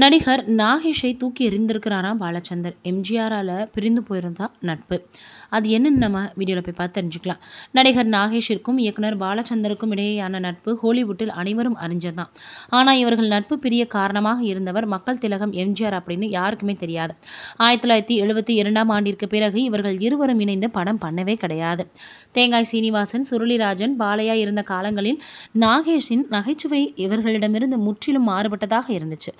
நடிகர் நாகேஷை தூக்கி எறிந்திருக்கிறாராம் பாலச்சந்தர் எம்ஜிஆரால் பிரிந்து போயிருந்தா நட்பு அது என்னன்னு நம்ம வீடியோவில் போய் பார்த்து தெரிஞ்சுக்கலாம் நடிகர் நாகேஷிற்கும் இயக்குனர் பாலச்சந்தருக்கும் இடையேயான நட்பு ஹாலிவுட்டில் அனைவரும் அறிஞ்சதுதான் ஆனால் இவர்கள் நட்பு பிரிய காரணமாக இருந்தவர் மக்கள் திலகம் எம்ஜிஆர் அப்படின்னு யாருக்குமே தெரியாது ஆயிரத்தி தொள்ளாயிரத்தி எழுபத்தி இரண்டாம் ஆண்டிற்கு பிறகு இவர்கள் இருவரும் இணைந்து படம் பண்ணவே கிடையாது தேங்காய் சீனிவாசன் சுருளிராஜன் பாலையா இருந்த காலங்களில் நாகேஷின் நகைச்சுவை இவர்களிடமிருந்து முற்றிலும் மாறுபட்டதாக இருந்துச்சு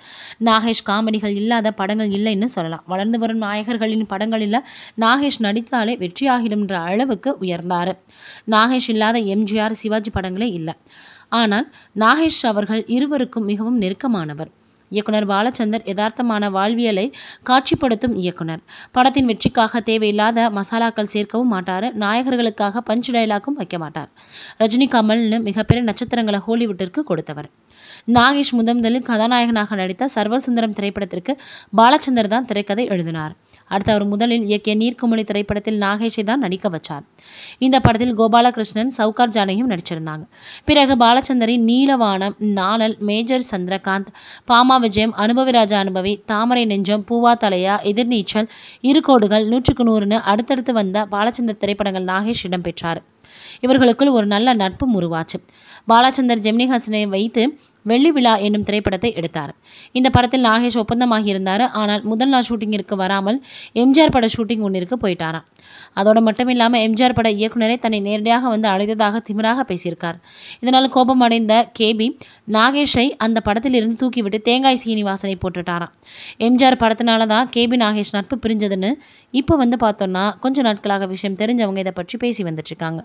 நாகேஷ் காமெடிகள் இல்லாத படங்கள் இல்லைன்னு சொல்லலாம் வளர்ந்து வரும் நாயகர்களின் படங்களில் நாகேஷ் நடித்தாலே வெற்றியாகிடும்ன்ற அளவுக்கு உயர்ந்தார் நாகேஷ் இல்லாத எம்ஜிஆர் சிவாஜி படங்களே இல்லை ஆனால் நாகேஷ் அவர்கள் இருவருக்கும் மிகவும் நெருக்கமானவர் இயக்குனர் பாலச்சந்தர் யதார்த்தமான வாழ்வியலை காட்சிப்படுத்தும் இயக்குனர் படத்தின் வெற்றிக்காக தேவையில்லாத மசாலாக்கள் சேர்க்கவும் மாட்டார் நாயகர்களுக்காக பஞ்சு டைலாக்கும் வைக்க மாட்டார் ரஜினி கமல்னு மிகப்பெரிய நட்சத்திரங்களை ஹோலிவுட்டிற்கு கொடுத்தவர் நாகேஷ் முதன்முதலில் கதாநாயகனாக நடித்த சர்வசுந்தரம் திரைப்படத்திற்கு பாலச்சந்தர் தான் திரைக்கதை எழுதினார் அடுத்து அவர் முதலில் இயக்கிய நீர்க்குமிழி திரைப்படத்தில் நாகேஷை தான் நடிக்க வச்சார் இந்த படத்தில் கோபாலகிருஷ்ணன் சவுகார் ஜானகியும் நடிச்சிருந்தாங்க பிறகு பாலச்சந்தரின் நீலவானம் நாணல் மேஜர் சந்திரகாந்த் பாமா விஜயம் அனுபவி ராஜா அனுபவி தாமரை நெஞ்சம் பூவா தலையா எதிர்நீச்சல் இரு கோடுகள் நூற்றுக்கு நூறுன்னு அடுத்தடுத்து வந்த பாலச்சந்தர் திரைப்படங்கள் நாகேஷ் இடம்பெற்றார் இவர்களுக்குள் ஒரு நல்ல நட்பு உருவாச்சு பாலாச்சந்தர் ஜெமினி வைத்து வெள்ளி விழா என்னும் திரைப்படத்தை எடுத்தார் இந்த படத்தில் நாகேஷ் ஒப்பந்தமாகியிருந்தார் இருந்தார் ஆனால் முதல் நாள் ஷூட்டிங்கிற்கு வராமல் எம்ஜிஆர் பட ஷூட்டிங் ஒன்றிற்கு போயிட்டாராம் அதோடு மட்டும் இல்லாமல் எம்ஜிஆர் பட இயக்குநரை தன்னை நேரடியாக வந்து அழைத்ததாக திமிராக பேசியிருக்கார் இதனால் கோபமடைந்த கேபி நாகேஷை அந்த படத்திலிருந்து தூக்கிவிட்டு தேங்காய் சீனிவாசனை போட்டுட்டாராம் எம்ஜிஆர் படத்தினால தான் கேபி நாகேஷ் நட்பு பிரிஞ்சதுன்னு இப்போ வந்து பார்த்தோன்னா கொஞ்ச நாட்களாக விஷயம் தெரிஞ்சவங்க இதை பற்றி பேசி வந்துட்டுருக்காங்க